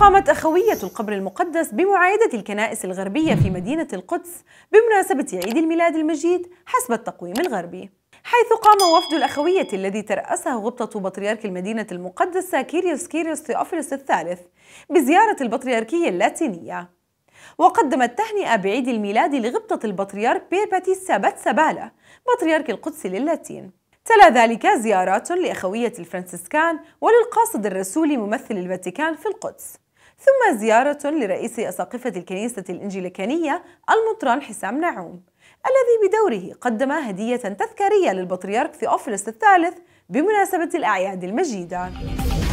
قامت أخوية القبر المقدس بمعايدة الكنائس الغربية في مدينة القدس بمناسبة عيد الميلاد المجيد حسب التقويم الغربي حيث قام وفد الأخوية الذي ترأسه غبطة بطريرك المدينة المقدسة كيريوس كيريوس ثيوفيلوس الثالث بزيارة البطريركية اللاتينية وقدم التهنئة بعيد الميلاد لغبطة البطريرك بيرباتيسا سابات بطريرك القدس للاتين تلا ذلك زيارات لأخوية الفرنسيسكان وللقاصد الرسولي ممثل الفاتيكان في القدس ثم زيارة لرئيس أساقفة الكنيسة الإنجليكانية المطران حسام نعوم الذي بدوره قدم هدية تذكارية للبطريرك ثيوفيلوس الثالث بمناسبة الأعياد المجيدة